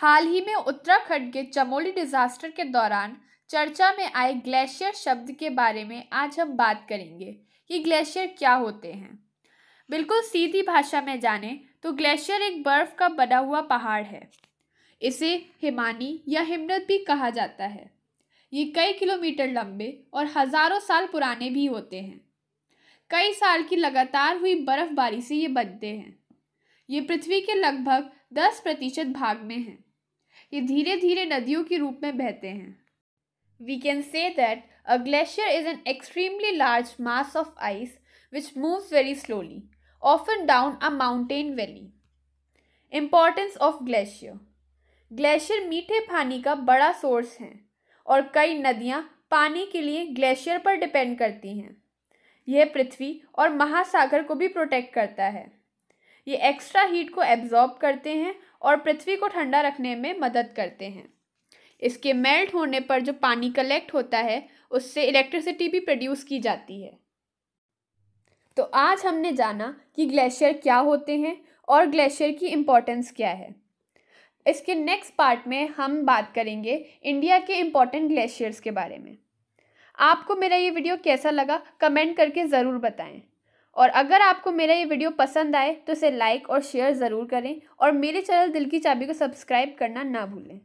हाल ही में उत्तराखंड के चमोली डिजास्टर के दौरान चर्चा में आए ग्लेशियर शब्द के बारे में आज हम बात करेंगे कि ग्लेशियर क्या होते हैं बिल्कुल सीधी भाषा में जाने तो ग्लेशियर एक बर्फ़ का बना हुआ पहाड़ है इसे हिमानी या हिमनद भी कहा जाता है ये कई किलोमीटर लंबे और हज़ारों साल पुराने भी होते हैं कई साल की लगातार हुई बर्फ़बारी से ये बनते हैं ये पृथ्वी के लगभग दस प्रतिशत भाग में हैं ये धीरे धीरे नदियों के रूप में बहते हैं we can say that a glacier is an extremely large mass of ice which move very slowly off and down a mountain valley importance of glacier glacier मीठे पानी का बड़ा सोर्स है और कई नदियाँ पानी के लिए ग्लेशियर पर डिपेंड करती हैं यह पृथ्वी और महासागर को भी प्रोटेक्ट करता है ये एक्स्ट्रा हीट को एब्जॉर्ब करते हैं और पृथ्वी को ठंडा रखने में मदद करते हैं इसके मेल्ट होने पर जो पानी कलेक्ट होता है उससे इलेक्ट्रिसिटी भी प्रोड्यूस की जाती है तो आज हमने जाना कि ग्लेशियर क्या होते हैं और ग्लेशियर की इम्पोर्टेंस क्या है इसके नेक्स्ट पार्ट में हम बात करेंगे इंडिया के इम्पोर्टेंट ग्लेशियर्स के बारे में आपको मेरा ये वीडियो कैसा लगा कमेंट करके ज़रूर बताएं और अगर आपको मेरा ये वीडियो पसंद आए तो इसे लाइक और शेयर ज़रूर करें और मेरे चैनल दिल की चाबी को सब्सक्राइब करना ना भूलें